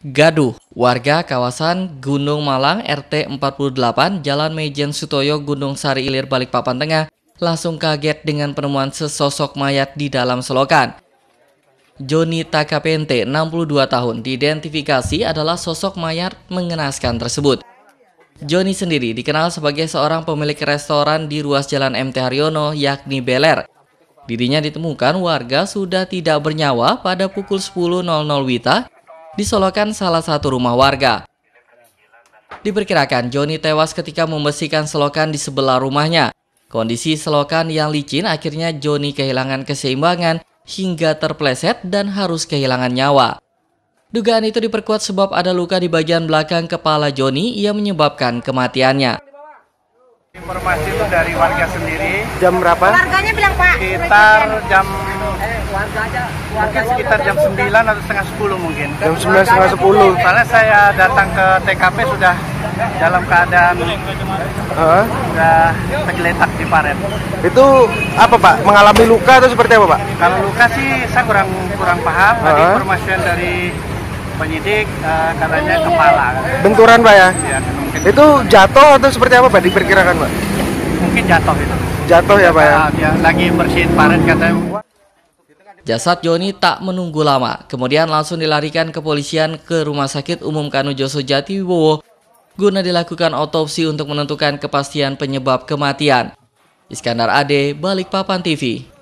Gaduh, warga kawasan Gunung Malang RT 48 Jalan Mejen Sutoyo Gunung Sari Ilir Balikpapan Tengah langsung kaget dengan penemuan sesosok mayat di dalam selokan. Joni Takapente, 62 tahun, diidentifikasi adalah sosok mayat mengenaskan tersebut. Joni sendiri dikenal sebagai seorang pemilik restoran di ruas Jalan MT Haryono, yakni Beler. Dirinya ditemukan warga sudah tidak bernyawa pada pukul 10.00 Wita disolokan salah satu rumah warga. Diperkirakan Joni tewas ketika membersihkan selokan di sebelah rumahnya. Kondisi selokan yang licin akhirnya Joni kehilangan keseimbangan hingga terpleset dan harus kehilangan nyawa. Dugaan itu diperkuat sebab ada luka di bagian belakang kepala Joni yang menyebabkan kematiannya. Informasi itu dari warga sendiri. Jam berapa? Warganya bilang Pak. Sekitar jam Mungkin sekitar jam 9 atau setengah 10 mungkin. Jam 9 setengah 10. Karena saya datang ke TKP sudah dalam keadaan uh. sudah tergeletak di paret. Itu apa Pak? Mengalami luka atau seperti apa Pak? Kalau luka sih saya kurang kurang paham. Uh. Tadi informasi dari penyidik uh, katanya kepala. Benturan Pak ya? ya itu jatuh atau seperti apa Pak? Diperkirakan Pak? Mungkin jatuh itu. Jatuh ya Pak ya? lagi bersihin paret katanya. Jasad Joni tak menunggu lama, kemudian langsung dilarikan kepolisian ke Rumah Sakit Umum Kanujoso Jatiwibowo guna dilakukan otopsi untuk menentukan kepastian penyebab kematian. Iskandar Ade, Balikpapan TV.